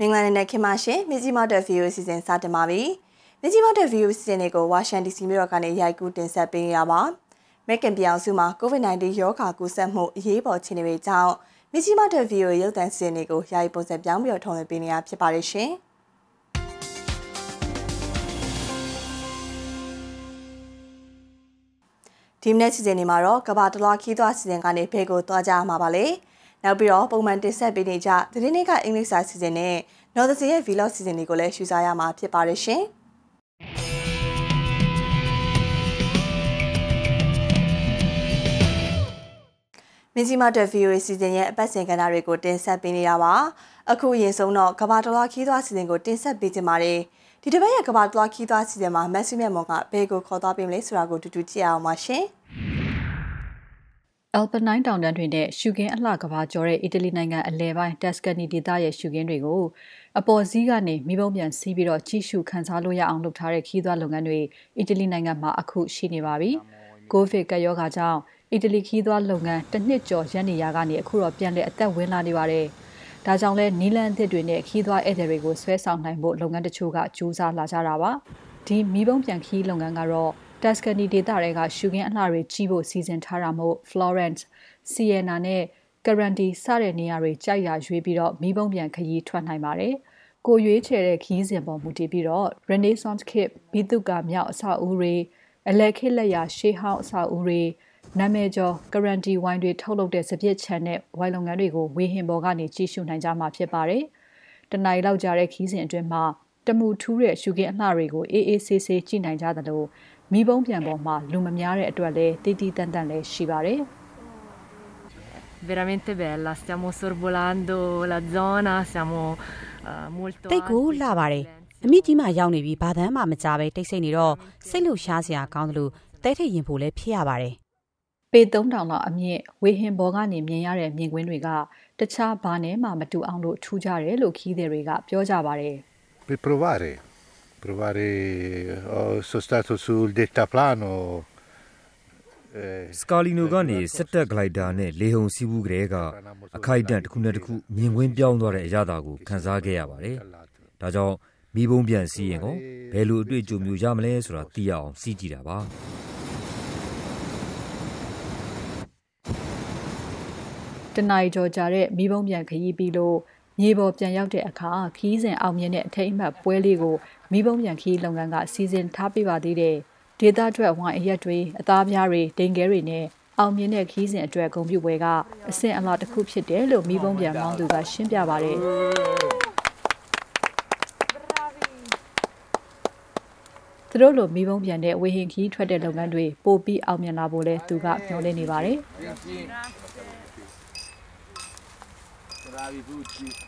မင်္ဂလာနေ့နဲ့ခင်ပါရှင်မြကြီးမော့တက် VO စီစဉ်စတင်ပါပြီမြကြီးမော့တက် VO စီစဉ်တွေကိုဝါရှင် DC မြို့တော်ကနေရိုက်ကူးတင်ဆက်ပေးနေရပါမက်ကန်ပြောင်စုမှာ COVID-19 ရောဂါကူးစက်မှုအရေးပေါ်ခြေအနေတွေကြောင့်မြကြီးမော့တက် VO ရုပ်သံစီစဉ်တွေကိုယာယီပုံစံပြောင်းပြီးတော့ထုတ်လွှင့်ပေးနေရဖြစ်ပါတယ်ရှင်ဒီမနေ့စီစဉ်နေမှာတော့ကဘာတလွားခီးသွားစီစဉ်ကနေဖေကိုသွားကြရမှာပါလေ။နောက်ပြီးတော့ပုံမှန်တင်ဆက်ပေးနေကြသတင်းတွေကအင်္ဂလိပ်စာစီစဉ်နဲ့နော်သစီရဲ့ vlog စီစဉ်တွေကိုလည်းရှုစားရမှာဖြစ်ပါတယ်ရှင်မင်းကြီးမတက် VOA စီစဉ်ရဲ့အပတ်စဉ်ကဏ္ဍတွေကိုတင်ဆက်ပေးနေတာပါအခုရင်ဆုံးတော့ကဘာတလွားခီးသွားစီစဉ်ကိုတင်ဆက်ပေးကြပါမယ်ဒီတစ်ပတ်ရဲ့ကဘာတလွားခီးသွားစီစဉ်မှာမက်ဆီမြတ်မော်ကဘယ်ကိုခေါ်သွားပေးမလဲဆိုတာကိုတူတူကြည့်အောင်ပါရှင်။အယ်ပနိုင်းတောင်တန်းတွင်နဲ့ရှုခင်းအလှကဘာကျော်တဲ့အီတလီနိုင်ငံအလယ်ပိုင်းတက်စကနီဒေသရဲ့ရှုခင်းတွေကိုအပေါ်စီးကနေမိဘုံပြန်စီးပြီးတော့ကြီးရှုခန်းစားလို့ရအောင်လုပ်ထားတဲ့ခီးသွွားလုပ်ငန်းတွေအီတလီနိုင်ငံမှာအခုရှိနေပါပြီ။ကိုဗစ်ကပ်ရောဂါကြောင့်အီတလီခီးသွွားလုပ်ငန်းတစ်နှစ်ကျော်ရပ်နေရကနေအခုတော့ပြန်လည်အသက်ဝင်လာနေပါတယ်။ဒါကြောင့်လဲနီလန်အသစ်တွေနဲ့ခီးသွွားဧည့်သည်တွေကိုဆွဲဆောင်နိုင်ဖို့လုပ်ငန်းတချို့ကကြိုးစားလာကြတာပါ။ဒီမိဘုံပြန်ခီးလုပ်ငန်းကတော့ Tuscany ဒေသတွေကရှုခင်းအလှတွေကြီးဖို့စီစဉ်ထားတာမို့ Florence, Siena နဲ့ Caranti စတဲ့နေရာတွေကြိုက်ရာရွေးပြီးတော့မီးပုံးပြန်ခရီးထွက်နိုင်ပါတယ်။ကိုရွေးချယ်တဲ့ခရီးစဉ်ပေါ်မူတည်ပြီးတော့ Renaissance ခေတ်ဘိသုကာမြောက်အဆောက်အဦတွေအလယ်ခေတ်လက်ရာရှေးဟောင်းအဆောက်အဦတွေနာမည်ကျော် Guarantee ဝိုင်းတွေထုတ်လုပ်တဲ့စပစ်ချန်နဲ့ဝိုင်လုပ်ငန်းတွေကိုဝေဟင်ပေါ်ကနေကြည့်ရှုနိုင်ကြမှာဖြစ်ပါတယ်။တနင်္လာလောက်ကြာတဲ့ခီးစဉ်အတွင်းမှာတမူထူးတဲ့ရှုခင်းအလှတွေကိုအေးအေးဆေးဆေးကြည့်နိုင်ကြသလိုမိဘုံပြန်ပေါ်မှာလူမများတဲ့အတွက်လည်းတည်တည်တန့်တန့်လည်းရှိပါတယ် veramente bella stiamo sorvolando la zona siamo uh, molto တိတ်ကိုလှပါတယ်အမိကြီးမှရောက်နေပြီးဘာသမ်းမှမကြပဲတိတ်ဆိတ်နေတော့စိတ်လှုပ်ရှားစရာကောင်းသလိုတဲထိတ်ရင်ဖို့လည်းဖြစ်ရပါတယ်ပေ3000လောက်အမြင့်ဝေဟင်ဘောကနေမြင်ရတဲ့မြင်ကွင်းတွေကတခြားဘာနဲ့မှမတူအောင်လို့ထူးကြတယ်လို့ခီးသည်တွေက ပြောကြပါတယ် per provare provare oh, sono stato sul dettaplano eh, စကာလီနိုကနေစက်တက်ဂလိုက်တာနဲ့လေဟုန်စီးဘူးကလေးကအခိုက်အတန့်တစ်ခုနဲ့တစ်ခုမြင်ကွင်းပြောင်းသွားတဲ့အရာတာကိုခန်းစားခဲ့ရပါတယ်။ဒါကြောင့်မိဘုံပြန်စီးရင်ကိုဘယ်လိုအတွေ့အကြုံမျိုးရမလဲဆိုတာသိရအောင်စီးကြည့်တာပါ။တနိုင်ကြော်ကြတဲ့မိဘုံပြန်ခရီးပြီးလို့မြေပေါ်ပြန်ရောက်တဲ့အခါခီးစဉ်အောင်မြင်တဲ့အထိတ်အမှတ်ပွဲလေးကိုမိဘုံပြန်ခီးလုပ်ငန်းကစီစဉ်ထားပေးပါသေးတယ်။ဒေတာအတွက်ဝိုင်းအရက်တွေအသားပြားတွေဒိန်ခဲတွေနဲ့အောင်မြင်တဲ့ခီးစဉ်အတွက်ဂုံပြပွဲကအဆင့်အလာတစ်ခုဖြစ်တယ်လို့မိဘုံပြန်မောင်းသူကရှင်းပြပါတယ်။သူတို့လိုမိဘုံပြန်တဲ့ဝေဟင်ခီးထွက်တဲ့လုပ်ငန်းတွေပိုပြီးအောင်မြင်လာဖို့လဲသူကမျှော်လင့်နေပါတယ်။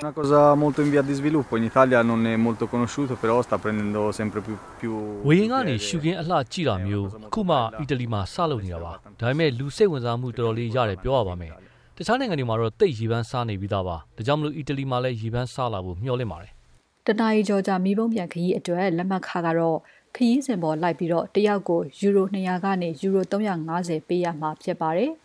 Una cosa molto in via di sviluppo, in Italia non è molto conosciuto, però sta prendendo sempre più... più ဝေရင်ကနေရှူကင်းအလှကြည့်တာမျိုးအခုမှအီတလီမှာစလုပ်နေတာပါ။ဒါပေမဲ့လူစိတ်ဝင်စားမှုတော်တော်လေးရတယ်ပြောရပါမယ်။တခြားနိုင်ငံတွေမှာတော့တိတ်ရေပန်းစားနေပြီးသားပါ။ဒါကြောင့်မလို့အီတလီမှာလည်းရေပန်းစားလာဖို့မျှော်လင့်ပါတယ်။တနအီဂျော်ဂျာမိဘုံပြန်ခရီးအတွက်လက်မှတ်ခါကတော့ခရီးစဉ်ပေါ်လိုက်ပြီးတော့တယောက်ကိုယူရို200ကနေယူရို350ပေးရမှာဖြစ်ပါတယ်။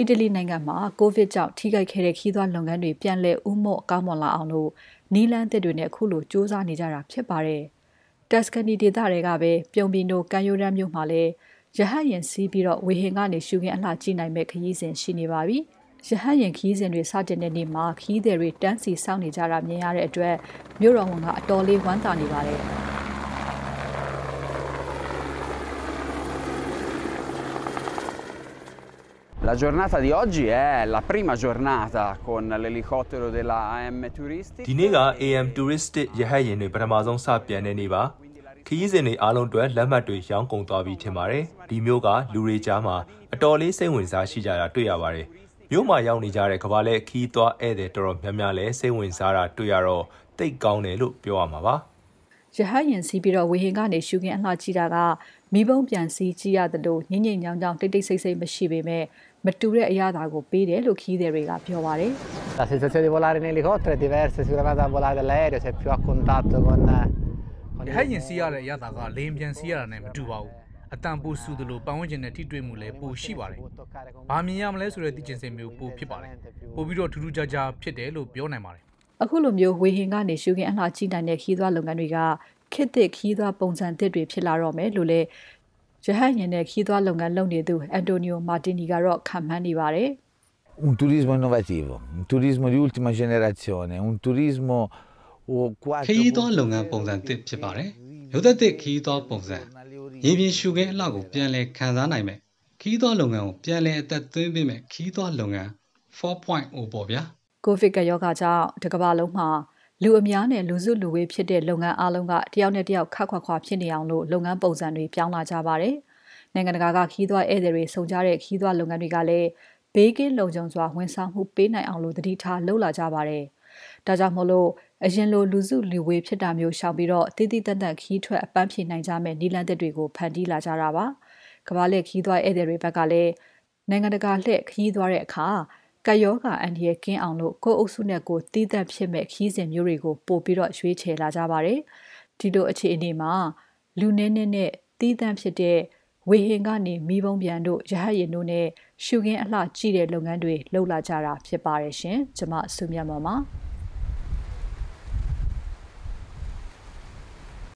အီတလီနိုင်ငံမှာကိုဗစ်ကြောင့်ထိခိုက်ခဲ့တဲ့ခီးသွွားလုပ်ငန်းတွေပြန်လည်ဦးမော့ကောင်းမွန်လာအောင်လို့နီလန်းသစ်တွေနဲ့အခုလိုစ조사နေကြတာဖြစ်ပါတယ်။ Tuscany ဒေသတွေကပဲပြုံပင်တို့ကန်ယိုရန်မြို့မှာလည်းရဟတ်ရင်စီးပြီးတော့ဝေဟင်ကနေရှုခင်းအလှကြည့်နိုင်မဲ့ခရီးစဉ်ရှိနေပါပြီ။ရဟတ်ရင်ခီးစဉ်တွေစတင်တဲ့နေ့မှာခီးသည်တွေတန်းစီစောင့်နေကြတာမြင်ရတဲ့အတွက်မြို့တော်ဝန်ကအတော်လေးဝမ်းသာနေပါတယ်။ La giornata di oggi è la prima giornata con l'elicottero della AM Touristic. ဒီနေ့က AM Touristic ရဟတ်ယာဉ်တွေပထမဆုံးစပြန်တဲ့နေ့ပါ။ခရီးစဉ်တွေအားလုံးအတွက်လက်မှတ်တွေရောင်းကုန်သွားပြီထင်ပါတယ်။ဒီမျိုးကလူတွေကြားမှာအတော်လေးစိတ်ဝင်စားရှိကြတာတွေ့ရပါတယ်။မြို့မှာရောက်နေကြတဲ့ကဘာလဲခီးသွားဧည့်သည်တော်တော်များများလဲစိတ်ဝင်စားတာတွေ့ရတော့တိတ်ကောင်းတယ်လို့ပြောရမှာပါ။ရဟယင်စီးပြီးတော့ဝေဟင်ကနေရှူခင်အလှကြည့်တာကမိဘုံပြန်စီးကြည့်ရတယ်လို့ညင်ညင်ညောင်ညောင်တိတ်တိတ်ဆိတ်ဆိတ်မရှိပေမဲ့မတူတဲ့အရာသာကိုပေးတယ်လို့ခီးသည်တွေကပြောပါတယ်။ La sensazione di volare in elicottero è diversa sicuramente da volare dall'aereo, c'è più a contatto con ဟဲ့ရင်စီးရတဲ့အရာသာကလေပြန်စီးရတာနဲ့မတူပါဘူး။အတန်ပိုဆူသလိုပတ်ဝန်းကျင်နဲ့ထိတွေ့မှုလည်းပိုရှိပါတယ်။ဘာမြင်ရမလဲဆိုတဲ့သိချင်စင်မျိုးပိုဖြစ်ပါတယ်။ပိုပြီးတော့ထူးထူးခြားခြားဖြစ်တယ်လို့ပြောနိုင်ပါတယ်။အခုလိုမျိုးဝေဟင်ကနေရှုခင်းအလှကြည့်နိုင်တဲ့ခီးသွွားလုပ်ငန်းတွေကခေတ်သစ်ခီးသွွားပုံစံသစ်တွေဖြစ်လာတော့မယ်လို့လည်းရဟတ်ယာဉ်နဲ့ခီးသွွားလုပ်ငန်းလုပ်နေသူအန်တိုနီယိုမာတင်နီကတော့ခံမှန်းနေပါတယ် un turismo innovativo un turismo di ultima generazione un turismo ခီးသွွားလုပ်ငန်းပုံစံသစ်ဖြစ်ပါတယ်ရုပ်သက်သစ်ခီးသွွားပုံစံရေပြင်ရှုခင်းအလောက်ကိုပြန်လည်ခံစားနိုင်မယ်ခီးသွွားလုပ်ငန်းကိုပြန်လည်အသက်သွင်းပေးမယ်ခီးသွွားလုပ်ငန်း4.0ပေါ့ဗျာကိုဗစ်ကရောဂါကြောင့်တစ်ကမ္ဘာလုံးမှာလူအများနဲ့လူစုလူဝေးဖြစ်တဲ့လုပ်ငန်းအလုံးကတယောက်နဲ့တယောက်ခက်ခွက်ခွာဖြစ်နေအောင်လို့လုပ်ငန်းပုံစံတွေပြောင်းလာကြပါတယ်။နိုင်ငံတကာကခီးသွွားဧည့်သည်တွေစုံကြတဲ့ခီးသွွားလုပ်ငန်းတွေကလည်းဘေးကင်းလုံခြုံစွာဝန်ဆောင်မှုပေးနိုင်အောင်လို့တတိထားလှုပ်လာကြပါတယ်။ဒါကြောင့်မို့လို့အရင်လိုလူစုလူဝေးဖြစ်တာမျိုးရှောင်ပြီးတော့တည်တည်တတ်တတ်ခီးထွက်အပန်းဖြေနိုင်ကြမဲ့နီလန်သက်တွေကိုဖန်တီးလာကြတာပါ။ကမ္ဘာလက်ခီးသွွားဧည့်သည်တွေဘက်ကလည်းနိုင်ငံတကာလှည့်ခီးသွွားတဲ့အခါကယောဂအန်ဒီရဲ့ကင်းအောင်လို့ကိုယ်အုပ်စုနဲ့ကိုယ်တည်သက်ဖြစ်မဲ့ခီးစဉ်မျိုးတွေကိုပို့ပြီးတော့ရွေးချယ်လာကြပါတယ်။ဒီလိုအခြေအနေမှာလူနေနေနဲ့တည်သက်ဖြစ်တဲ့ဝေဟင်ကနေမိဘုံပြန်တို့ရဟရင်တို့နဲ့ရှုခင်းအလှကြည့်တဲ့လုပ်ငန်းတွေလှုပ်လာကြတာဖြစ်ပါတယ်ရှင်။ကျွန်မစုမြတ်မော်ပါ။